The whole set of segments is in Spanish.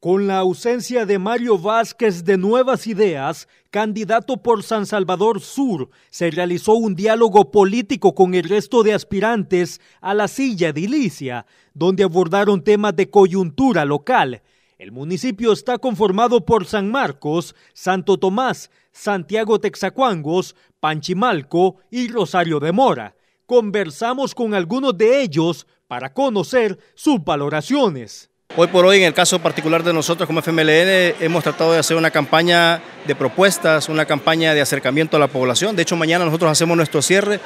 Con la ausencia de Mario Vázquez de Nuevas Ideas, candidato por San Salvador Sur, se realizó un diálogo político con el resto de aspirantes a la silla edilicia, donde abordaron temas de coyuntura local. El municipio está conformado por San Marcos, Santo Tomás, Santiago Texacuangos, Panchimalco y Rosario de Mora. Conversamos con algunos de ellos para conocer sus valoraciones. Hoy por hoy, en el caso particular de nosotros como FMLN, hemos tratado de hacer una campaña de propuestas, una campaña de acercamiento a la población. De hecho, mañana nosotros hacemos nuestro cierre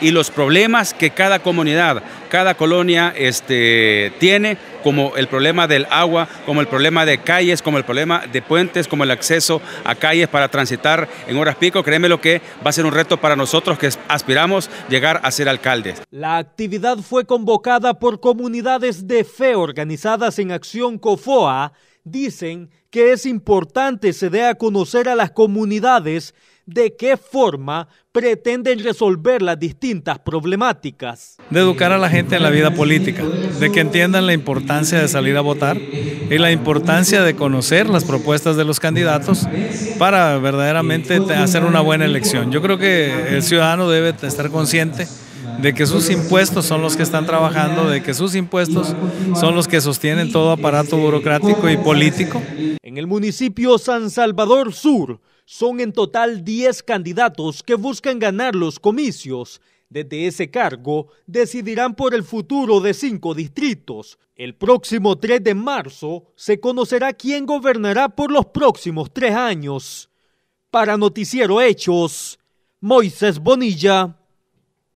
y los problemas que cada comunidad, cada colonia este, tiene, como el problema del agua, como el problema de calles, como el problema de puentes, como el acceso a calles para transitar en horas pico, créeme lo que va a ser un reto para nosotros que aspiramos llegar a ser alcaldes. La actividad fue convocada por comunidades de fe organizadas en Acción COFOA dicen que es importante se dé a conocer a las comunidades de qué forma pretenden resolver las distintas problemáticas. De educar a la gente en la vida política, de que entiendan la importancia de salir a votar y la importancia de conocer las propuestas de los candidatos para verdaderamente hacer una buena elección. Yo creo que el ciudadano debe estar consciente de que sus impuestos son los que están trabajando, de que sus impuestos son los que sostienen todo aparato burocrático y político. En el municipio San Salvador Sur son en total 10 candidatos que buscan ganar los comicios. Desde ese cargo decidirán por el futuro de cinco distritos. El próximo 3 de marzo se conocerá quién gobernará por los próximos tres años. Para Noticiero Hechos, Moisés Bonilla.